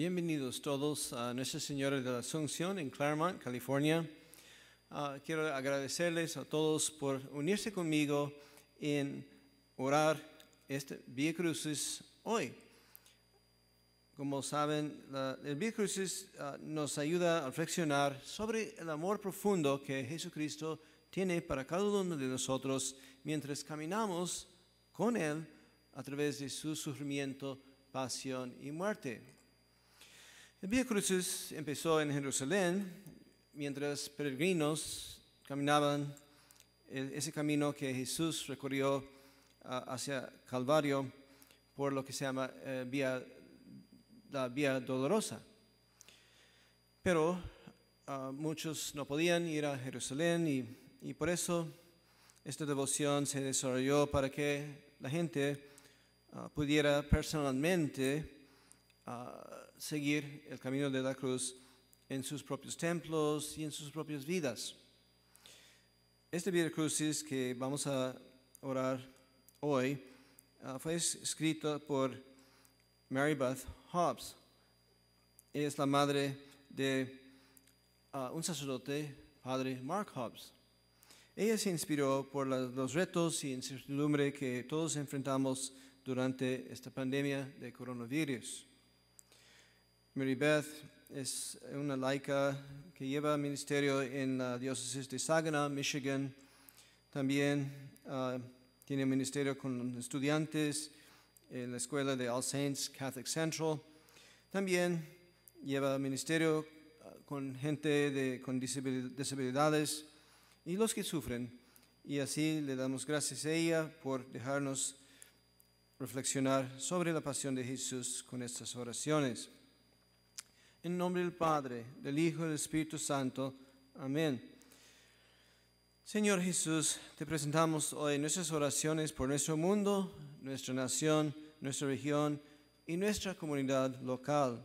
Bienvenidos todos a Nuestra Señora de la Asunción en Claremont, California. Ah, quiero agradecerles a todos por unirse conmigo en orar este Vía Crucis hoy. Como saben, el Vía Crucis ah, nos ayuda a reflexionar sobre el amor profundo que Jesucristo tiene para cada uno de nosotros mientras caminamos con Él a través de su sufrimiento, pasión y muerte. El Vía Crucis empezó en Jerusalén mientras peregrinos caminaban ese camino que Jesús recorrió ah, hacia Calvario por lo que se llama eh, la Vía Dolorosa. Pero ah, muchos no podían ir a Jerusalén y, por eso esta devoción se desarrolló para que la gente ah, pudiera personalmente seguir el camino de la cruz en sus propios templos y en sus propias vidas. Este Via Crucis que vamos a orar hoy ah, fue escrito por Mary Beth Hobbs. Ella es la madre de ah, un sacerdote, padre Mark Hobbs. Ella se inspiró por los retos y incertidumbre que todos enfrentamos durante esta pandemia de coronavirus. Mary Beth es una laica que lleva ministerio en la diócesis de Saginaw, Michigan. También ah, tiene ministerio con estudiantes en la escuela de All Saints Catholic Central. También lleva ministerio ah, con gente con disabilidades y los que sufren. Y así le damos gracias a ella por dejarnos reflexionar sobre la pasión de Jesús con estas oraciones. En nombre del Padre, del Hijo y del Espíritu Santo. Amén. Señor Jesús, te presentamos hoy nuestras oraciones por nuestro mundo, nuestra nación, nuestra región y nuestra comunidad local.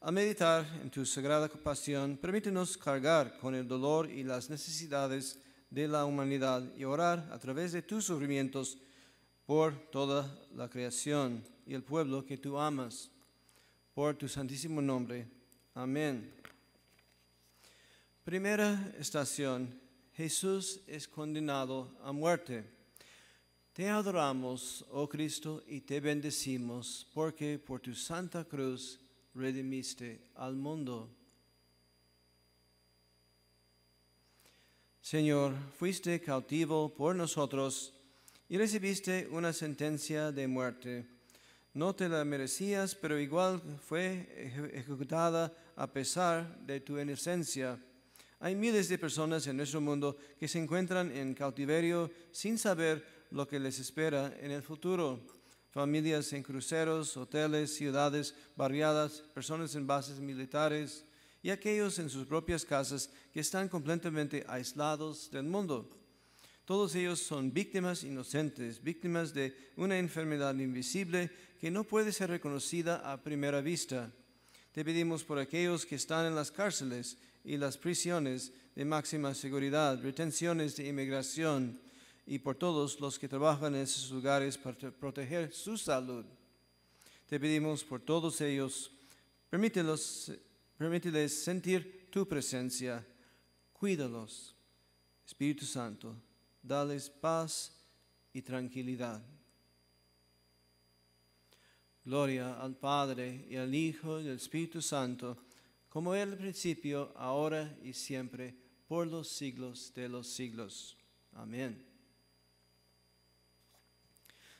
Al meditar en tu sagrada compasión, permítenos cargar con el dolor y las necesidades de la humanidad y orar a través de tus sufrimientos por toda la creación y el pueblo que tú amas. Por tu santísimo nombre. Amén. Primera estación, Jesús es condenado a muerte. Te adoramos, oh Cristo, y te bendecimos, porque por tu santa cruz redimiste al mundo. Señor, fuiste cautivo por nosotros y recibiste una sentencia de muerte no te la merecías, pero igual fue ejecutada a pesar de tu inocencia. Hay miles de personas en nuestro mundo que se encuentran en cautiverio sin saber lo que les espera en el futuro. Familias en cruceros, hoteles, ciudades, barriadas, personas en bases militares y aquellos en sus propias casas que están completamente aislados del mundo. Todos ellos son víctimas inocentes, víctimas de una enfermedad invisible que no puede ser reconocida a primera vista. Te pedimos por aquellos que están en las cárceles y las prisiones de máxima seguridad, retenciones de inmigración y por todos los que trabajan en esos lugares para proteger su salud. Te pedimos por todos ellos, permítelos, permíteles sentir tu presencia, cuídalos. Espíritu Santo, dales paz y tranquilidad. Gloria al Padre y al Hijo y al Espíritu Santo, como era el principio, ahora y siempre, por los siglos de los siglos. Amén.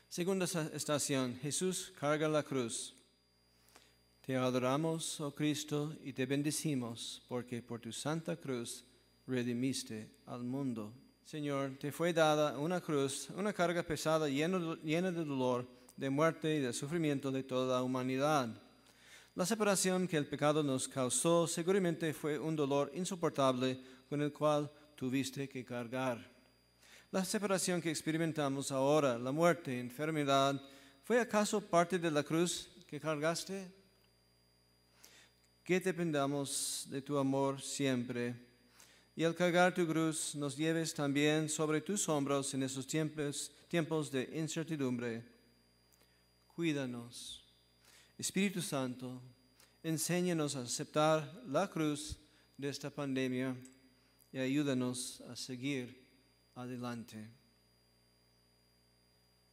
Segunda estación, Jesús carga la cruz. Te adoramos, oh Cristo, y te bendecimos, porque por tu santa cruz redimiste al mundo. Señor, te fue dada una cruz, una carga pesada llena de dolor, de muerte y de sufrimiento de toda la humanidad. La separación que el pecado nos causó seguramente fue un dolor insoportable con el cual tuviste que cargar. La separación que experimentamos ahora, la muerte, enfermedad, ¿fue acaso parte de la cruz que cargaste? Que dependamos de tu amor siempre. Y al cargar tu cruz nos lleves también sobre tus hombros en esos tiempos, tiempos de incertidumbre cuídanos. Espíritu Santo, enséñanos a aceptar la cruz de esta pandemia y ayúdanos a seguir adelante.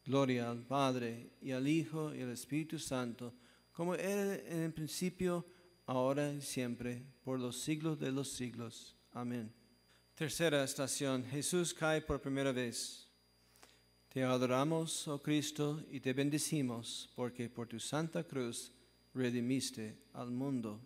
Gloria al Padre y al Hijo y al Espíritu Santo, como era en el principio, ahora y siempre, por los siglos de los siglos. Amén. Tercera estación, Jesús cae por primera vez. Te adoramos, oh Cristo, y te bendecimos, porque por tu santa cruz redimiste al mundo.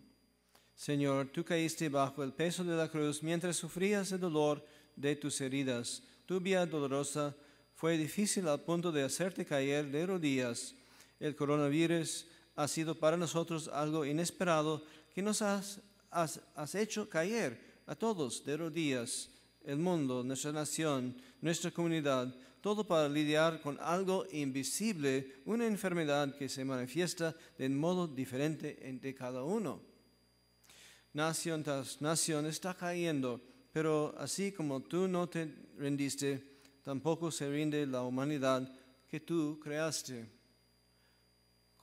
Señor, tú caíste bajo el peso de la cruz mientras sufrías el dolor de tus heridas. Tu vía dolorosa fue difícil al punto de hacerte caer de rodillas. El coronavirus ha sido para nosotros algo inesperado que nos has, hecho caer a todos de rodillas el mundo, nuestra nación, nuestra comunidad, todo para lidiar con algo invisible, una enfermedad que se manifiesta de modo diferente entre cada uno. Nación tras nación está cayendo, pero así como tú no te rendiste, tampoco se rinde la humanidad que tú creaste.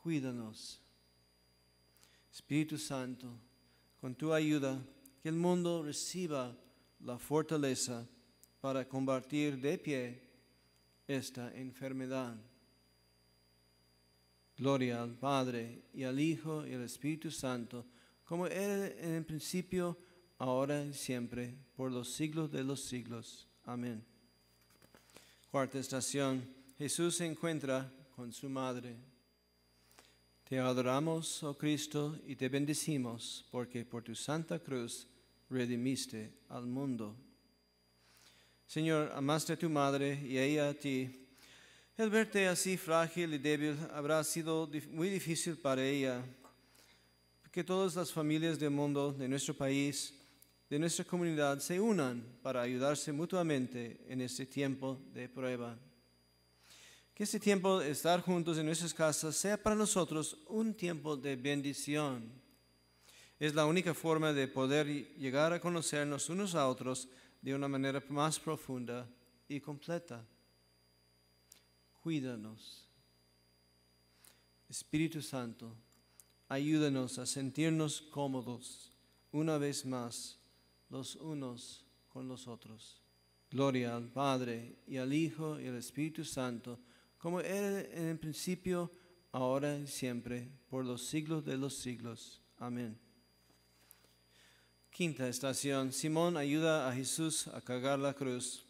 Cuídanos. Espíritu Santo, con tu ayuda, que el mundo reciba la fortaleza para combatir de pie esta enfermedad. Gloria al Padre y al Hijo y al Espíritu Santo, como era en el principio, ahora y siempre, por los siglos de los siglos. Amén. Cuarta estación. Jesús se encuentra con su madre. Te adoramos, oh Cristo, y te bendecimos, porque por tu santa cruz redimiste al mundo. Señor, amaste a tu madre y ella a ti. El verte así frágil y débil habrá sido muy difícil para ella, que todas las familias del mundo, de nuestro país, de nuestra comunidad, se unan para ayudarse mutuamente en este tiempo de prueba. Que este tiempo de estar juntos en nuestras casas sea para nosotros un tiempo de bendición es la única forma de poder llegar a conocernos unos a otros de una manera más profunda y completa. Cuídanos. Espíritu Santo, ayúdanos a sentirnos cómodos una vez más los unos con los otros. Gloria al Padre y al Hijo y al Espíritu Santo, como era en el principio, ahora y siempre, por los siglos de los siglos. Amén. Quinta estación. Simón ayuda a Jesús a cargar la cruz.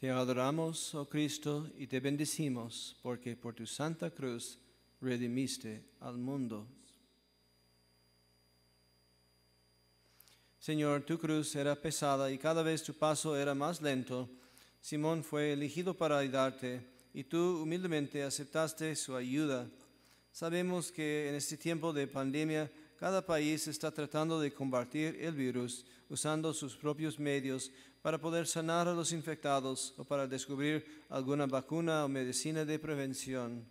Te adoramos, oh Cristo, y te bendecimos, porque por tu santa cruz redimiste al mundo. Señor, tu cruz era pesada y cada vez tu paso era más lento. Simón fue elegido para ayudarte y tú humildemente aceptaste su ayuda. Sabemos que en este tiempo de pandemia cada país está tratando de combatir el virus usando sus propios medios para poder sanar a los infectados o para descubrir alguna vacuna o medicina de prevención.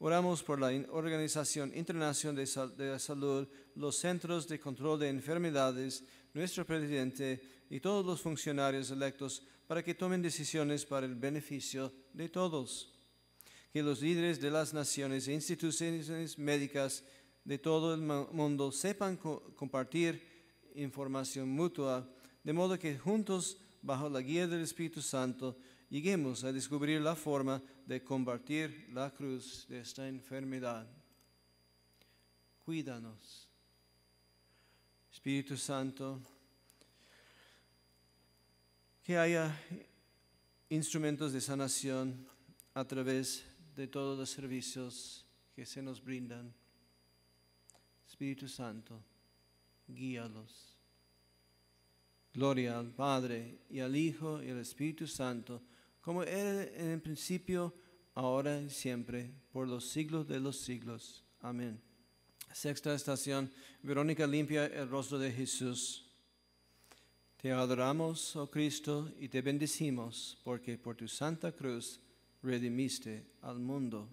Oramos por la Organización Internacional de, la Salud, los Centros de Control de Enfermedades, nuestro presidente y todos los funcionarios electos para que tomen decisiones para el beneficio de todos. Que los líderes de las naciones e instituciones médicas de todo el mundo sepan compartir información mutua, de modo que juntos, bajo la guía del Espíritu Santo, lleguemos a descubrir la forma de combatir la cruz de esta enfermedad. Cuídanos. Espíritu Santo, que haya instrumentos de sanación a través de todos los servicios que se nos brindan. Espíritu Santo, guíalos. Gloria al Padre y al Hijo y al Espíritu Santo, como era en el principio, ahora y siempre, por los siglos de los siglos. Amén. Sexta estación, Verónica limpia el rostro de Jesús. Te adoramos, oh Cristo, y te bendecimos, porque por tu santa cruz redimiste al mundo.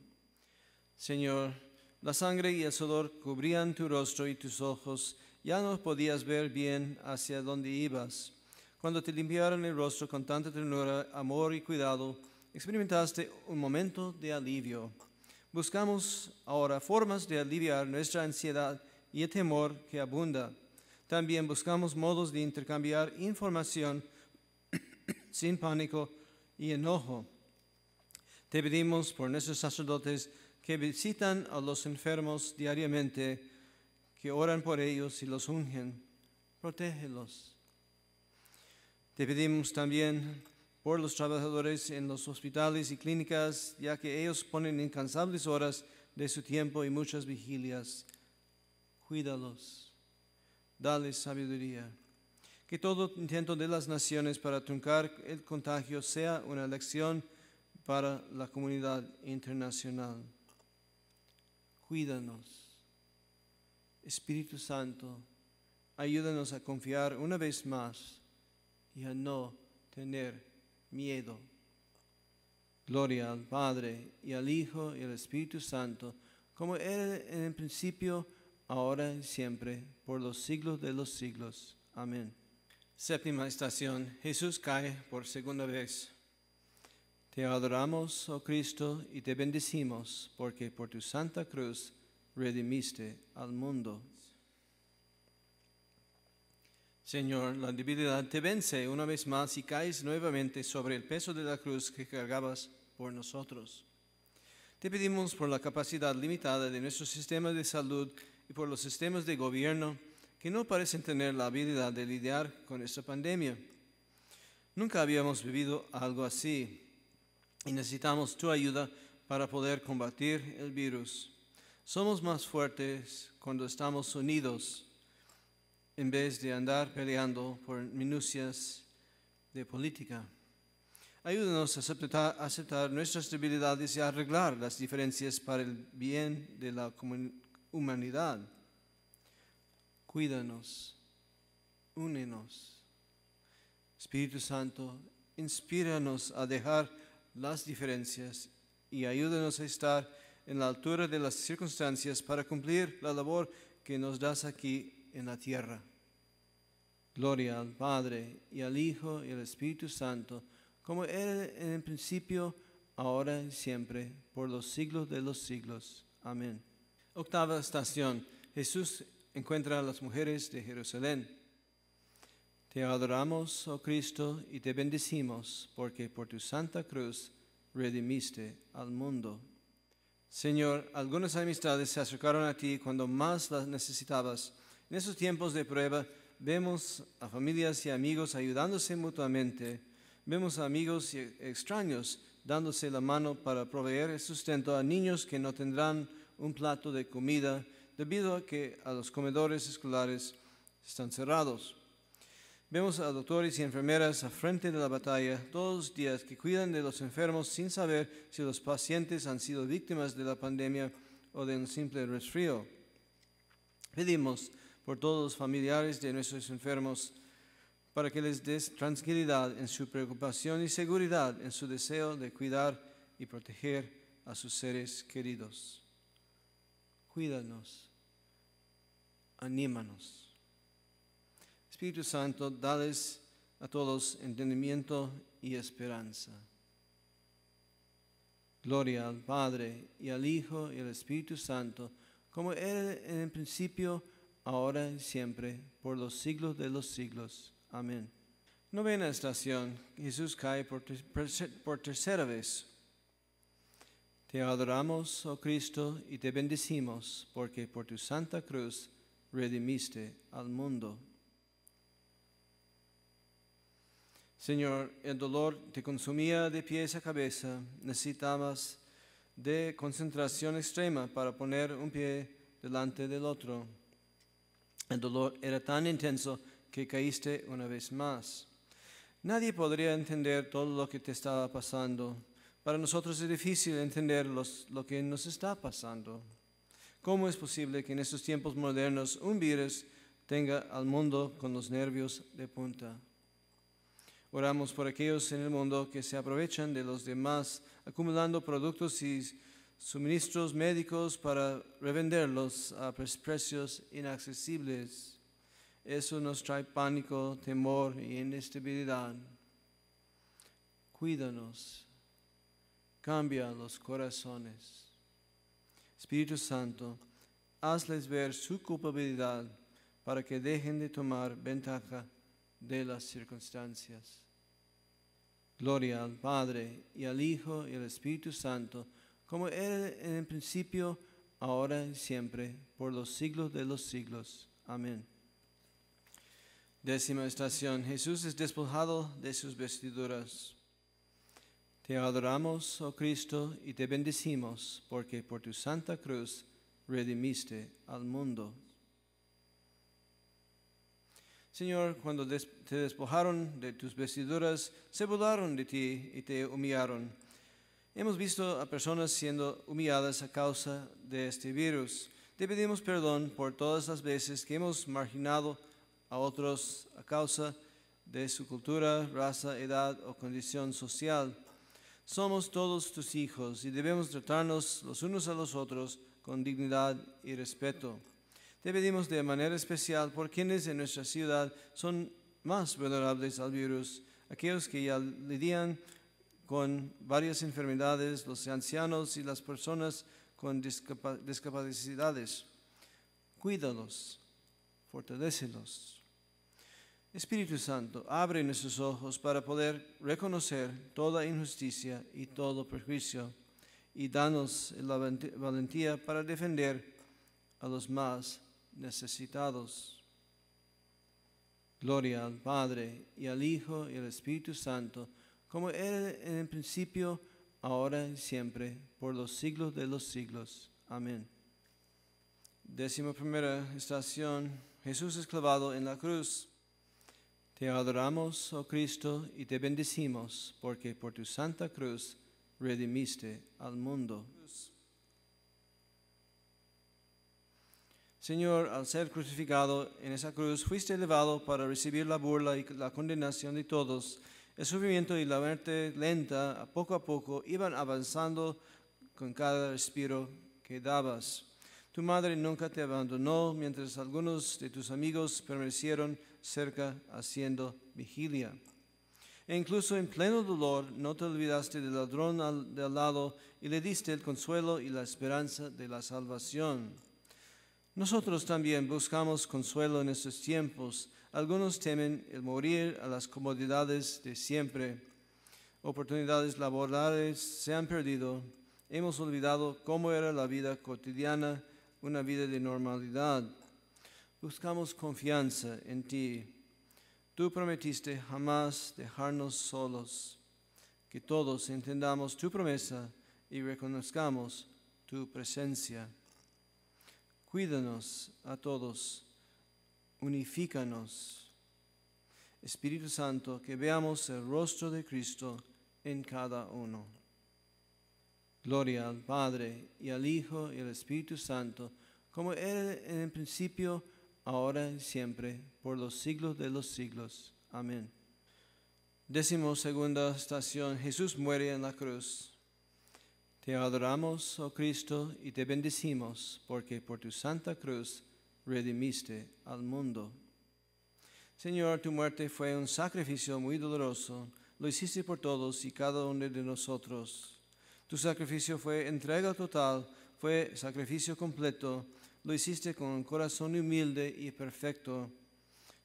Señor, la sangre y el sudor cubrían tu rostro y tus ojos, ya no podías ver bien hacia dónde ibas. Cuando te limpiaron el rostro con tanta ternura, amor y cuidado, experimentaste un momento de alivio. Buscamos ahora formas de aliviar nuestra ansiedad y el temor que abunda. También buscamos modos de intercambiar información sin pánico y enojo. Te pedimos por nuestros sacerdotes que visitan a los enfermos diariamente, que oran por ellos y los ungen. Protégelos. Te pedimos también por los trabajadores en los hospitales y clínicas, ya que ellos ponen incansables horas de su tiempo y muchas vigilias. Cuídalos. Dales sabiduría. Que todo intento de las naciones para truncar el contagio sea una lección para la comunidad internacional cuídanos. Espíritu Santo, ayúdanos a confiar una vez más y a no tener miedo. Gloria al Padre y al Hijo y al Espíritu Santo, como era en el principio, ahora y siempre, por los siglos de los siglos. Amén. Séptima estación. Jesús cae por segunda vez. Te adoramos, oh Cristo, y te bendecimos, porque por tu santa cruz redimiste al mundo. Señor, la debilidad te vence una vez más y caes nuevamente sobre el peso de la cruz que cargabas por nosotros. Te pedimos por la capacidad limitada de nuestro sistema de salud y por los sistemas de gobierno que no parecen tener la habilidad de lidiar con esta pandemia. Nunca habíamos vivido algo así y necesitamos tu ayuda para poder combatir el virus. Somos más fuertes cuando estamos unidos en vez de andar peleando por minucias de política. Ayúdanos a aceptar, aceptar nuestras debilidades y arreglar las diferencias para el bien de la humanidad. Cuídanos, únenos. Espíritu Santo, inspíranos a dejar las diferencias y ayúdenos a estar en la altura de las circunstancias para cumplir la labor que nos das aquí en la tierra. Gloria al Padre y al Hijo y al Espíritu Santo, como era en el principio, ahora y siempre, por los siglos de los siglos. Amén. Octava estación. Jesús encuentra a las mujeres de Jerusalén. Te adoramos, oh Cristo, y te bendecimos, porque por tu santa cruz redimiste al mundo. Señor, algunas amistades se acercaron a ti cuando más las necesitabas. En esos tiempos de prueba vemos a familias y amigos ayudándose mutuamente. Vemos a amigos y extraños dándose la mano para proveer sustento a niños que no tendrán un plato de comida debido a que a los comedores escolares están cerrados. Vemos a doctores y enfermeras a frente de la batalla todos los días que cuidan de los enfermos sin saber si los pacientes han sido víctimas de la pandemia o de un simple resfrío. Pedimos por todos los familiares de nuestros enfermos para que les des tranquilidad en su preocupación y seguridad en su deseo de cuidar y proteger a sus seres queridos. Cuídanos, anímanos Espíritu Santo, dales a todos entendimiento y esperanza. Gloria al Padre y al Hijo y al Espíritu Santo, como era en el principio, ahora y siempre, por los siglos de los siglos. Amén. Novena estación. Jesús cae por, por tercera vez. Te adoramos, oh Cristo, y te bendecimos, porque por tu santa cruz redimiste al mundo. Señor, el dolor te consumía de pies a cabeza, necesitabas de concentración extrema para poner un pie delante del otro. El dolor era tan intenso que caíste una vez más. Nadie podría entender todo lo que te estaba pasando. Para nosotros es difícil entender lo que nos está pasando. ¿Cómo es posible que en estos tiempos modernos un virus tenga al mundo con los nervios de punta? Oramos por aquellos en el mundo que se aprovechan de los demás, acumulando productos y suministros médicos para revenderlos a precios inaccesibles. Eso nos trae pánico, temor y inestabilidad. Cuídanos. Cambia los corazones. Espíritu Santo, hazles ver su culpabilidad para que dejen de tomar ventaja de las circunstancias. Gloria al Padre y al Hijo y al Espíritu Santo, como era en el principio, ahora y siempre, por los siglos de los siglos. Amén. Décima estación. Jesús es despojado de sus vestiduras. Te adoramos, oh Cristo, y te bendecimos, porque por tu santa cruz redimiste al mundo. Señor, cuando te despojaron de tus vestiduras, se burlaron de ti y te humillaron. Hemos visto a personas siendo humilladas a causa de este virus. Te pedimos perdón por todas las veces que hemos marginado a otros a causa de su cultura, raza, edad o condición social. Somos todos tus hijos y debemos tratarnos los unos a los otros con dignidad y respeto. Te pedimos de manera especial por quienes en nuestra ciudad son más vulnerables al virus, aquellos que ya lidian con varias enfermedades, los ancianos y las personas con discapacidades. Cuídalos, fortalecelos. Espíritu Santo, abre nuestros ojos para poder reconocer toda injusticia y todo perjuicio. y danos la valentía para defender a los más necesitados. Gloria al Padre y al Hijo y al Espíritu Santo, como era en el principio, ahora y siempre, por los siglos de los siglos. Amén. Décima primera estación. Jesús es clavado en la cruz. Te adoramos, oh Cristo, y te bendecimos, porque por tu santa cruz redimiste al mundo. Señor, al ser crucificado en esa cruz, fuiste elevado para recibir la burla y la condenación de todos. El sufrimiento y la muerte lenta, poco a poco, iban avanzando con cada respiro que dabas. Tu madre nunca te abandonó mientras algunos de tus amigos permanecieron cerca haciendo vigilia. E incluso en pleno dolor no te olvidaste del ladrón de al lado y le diste el consuelo y la esperanza de la salvación. Nosotros también buscamos consuelo en estos tiempos. Algunos temen el morir a las comodidades de siempre. Oportunidades laborales se han perdido. Hemos olvidado cómo era la vida cotidiana, una vida de normalidad. Buscamos confianza en ti. Tú prometiste jamás dejarnos solos. Que todos entendamos tu promesa y reconozcamos tu presencia. Cuídanos a todos, unifícanos. Espíritu Santo, que veamos el rostro de Cristo en cada uno. Gloria al Padre y al Hijo y al Espíritu Santo, como era en el principio, ahora y siempre, por los siglos de los siglos. Amén. Décimo segunda estación, Jesús muere en la cruz. Te adoramos, oh Cristo, y te bendecimos, porque por tu santa cruz redimiste al mundo. Señor, tu muerte fue un sacrificio muy doloroso, lo hiciste por todos y cada uno de nosotros. Tu sacrificio fue entrega total, fue sacrificio completo, lo hiciste con un corazón humilde y perfecto.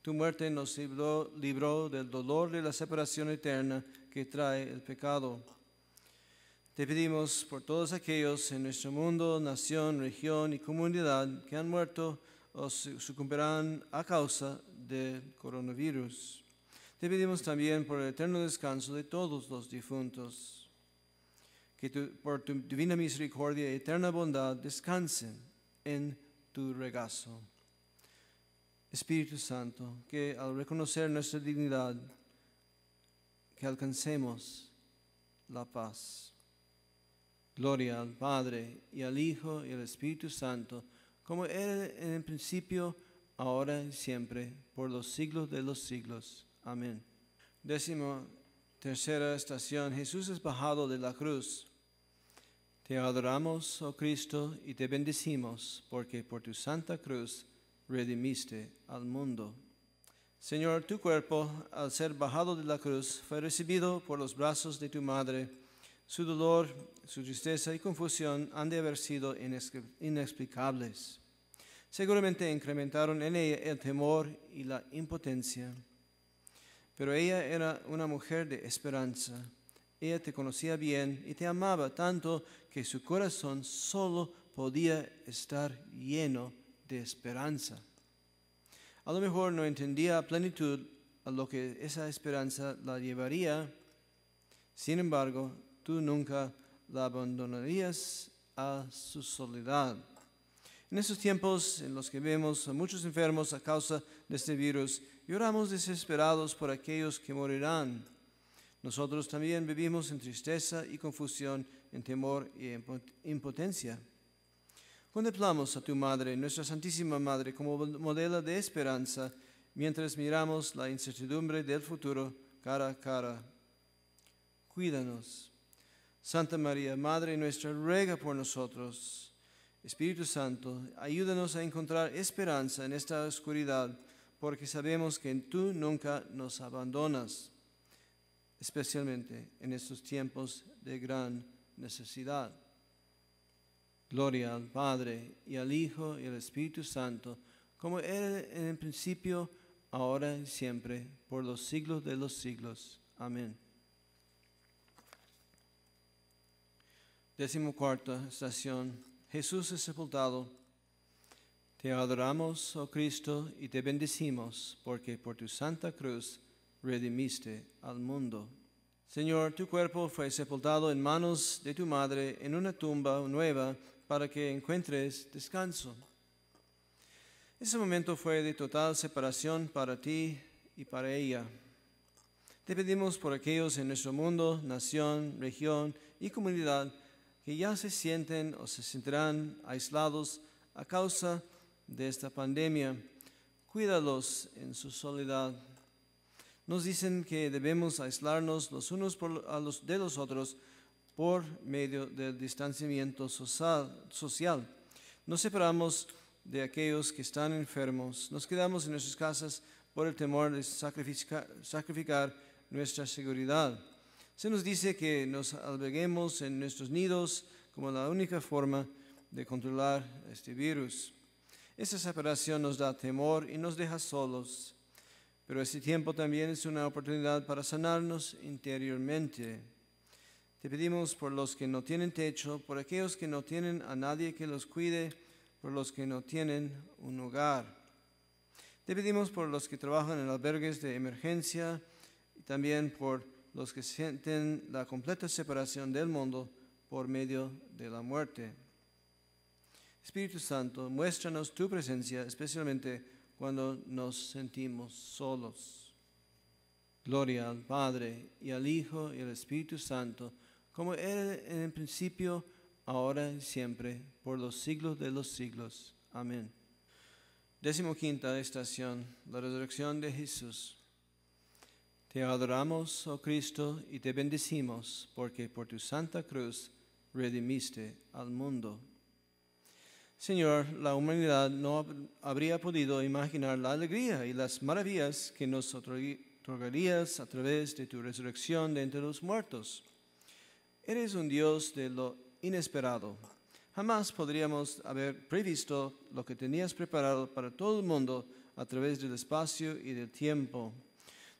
Tu muerte nos libró, libró del dolor de la separación eterna que trae el pecado. Te pedimos por todos aquellos en nuestro mundo, nación, región y comunidad que han muerto o sucumbirán a causa del coronavirus. Te pedimos también por el eterno descanso de todos los difuntos, que por tu divina misericordia y eterna bondad descansen en tu regazo. Espíritu Santo, que al reconocer nuestra dignidad, que alcancemos la paz. Gloria al Padre y al Hijo y al Espíritu Santo, como era en el principio, ahora y siempre, por los siglos de los siglos. Amén. Décimo, tercera estación, Jesús es bajado de la cruz. Te adoramos, oh Cristo, y te bendecimos, porque por tu santa cruz redimiste al mundo. Señor, tu cuerpo, al ser bajado de la cruz, fue recibido por los brazos de tu madre su dolor, su tristeza y confusión han de haber sido inexplicables. Seguramente incrementaron en ella el temor y la impotencia. Pero ella era una mujer de esperanza. Ella te conocía bien y te amaba tanto que su corazón solo podía estar lleno de esperanza. A lo mejor no entendía a plenitud a lo que esa esperanza la llevaría. Sin embargo, tú nunca la abandonarías a su soledad. En estos tiempos en los que vemos a muchos enfermos a causa de este virus, lloramos desesperados por aquellos que morirán. Nosotros también vivimos en tristeza y confusión, en temor y impotencia. Contemplamos a tu Madre, nuestra Santísima Madre, como modelo de esperanza mientras miramos la incertidumbre del futuro cara a cara. Cuídanos Santa María, Madre nuestra, ruega por nosotros. Espíritu Santo, ayúdanos a encontrar esperanza en esta oscuridad, porque sabemos que tú nunca nos abandonas, especialmente en estos tiempos de gran necesidad. Gloria al Padre y al Hijo y al Espíritu Santo, como era en el principio, ahora y siempre, por los siglos de los siglos. Amén. Décimo estación. Jesús es sepultado. Te adoramos, oh Cristo, y te bendecimos, porque por tu santa cruz redimiste al mundo. Señor, tu cuerpo fue sepultado en manos de tu madre en una tumba nueva para que encuentres descanso. Ese momento fue de total separación para ti y para ella. Te pedimos por aquellos en nuestro mundo, nación, región y comunidad que ya se sienten o se sentirán aislados a causa de esta pandemia. Cuídalos en su soledad. Nos dicen que debemos aislarnos los unos de los otros por medio del distanciamiento social. Nos separamos de aquellos que están enfermos. Nos quedamos en nuestras casas por el temor de sacrificar nuestra seguridad. Se nos dice que nos alberguemos en nuestros nidos como la única forma de controlar este virus. Esa separación nos da temor y nos deja solos, pero este tiempo también es una oportunidad para sanarnos interiormente. Te pedimos por los que no tienen techo, por aquellos que no tienen a nadie que los cuide, por los que no tienen un hogar. Te pedimos por los que trabajan en albergues de emergencia y también por los que sienten la completa separación del mundo por medio de la muerte. Espíritu Santo, muéstranos tu presencia, especialmente cuando nos sentimos solos. Gloria al Padre y al Hijo y al Espíritu Santo, como era en el principio, ahora y siempre, por los siglos de los siglos. Amén. Décimo quinta estación, la resurrección de Jesús. Te adoramos, oh Cristo, y te bendecimos, porque por tu santa cruz redimiste al mundo. Señor, la humanidad no habría podido imaginar la alegría y las maravillas que nos otorgarías a través de tu resurrección de entre los muertos. Eres un Dios de lo inesperado. Jamás podríamos haber previsto lo que tenías preparado para todo el mundo a través del espacio y del tiempo.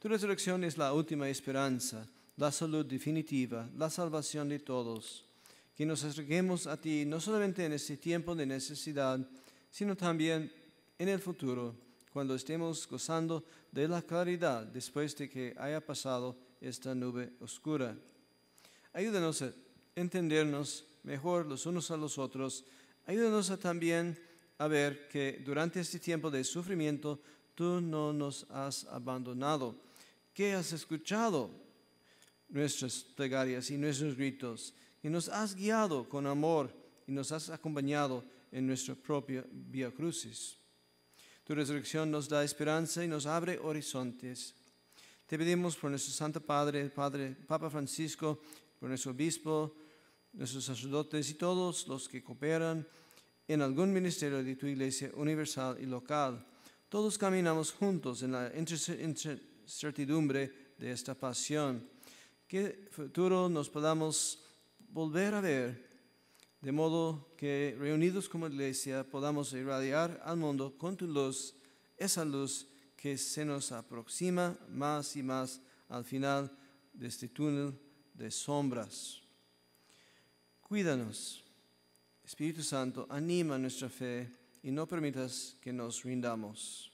Tu resurrección es la última esperanza, la salud definitiva, la salvación de todos. Que nos acerquemos a ti no solamente en este tiempo de necesidad, sino también en el futuro, cuando estemos gozando de la claridad después de que haya pasado esta nube oscura. Ayúdanos a entendernos mejor los unos a los otros. Ayúdanos también a ver que durante este tiempo de sufrimiento tú no nos has abandonado que has escuchado nuestras plegarias y nuestros gritos, y nos has guiado con amor y nos has acompañado en nuestra propia vía crucis. Tu resurrección nos da esperanza y nos abre horizontes. Te pedimos por nuestro Santo Padre, el Padre Papa Francisco, por nuestro obispo, nuestros sacerdotes y todos los que cooperan en algún ministerio de tu Iglesia universal y local. Todos caminamos juntos en la inter certidumbre de esta pasión, que futuro nos podamos volver a ver, de modo que reunidos como iglesia podamos irradiar al mundo con tu luz, esa luz que se nos aproxima más y más al final de este túnel de sombras. Cuídanos, Espíritu Santo, anima nuestra fe y no permitas que nos rindamos.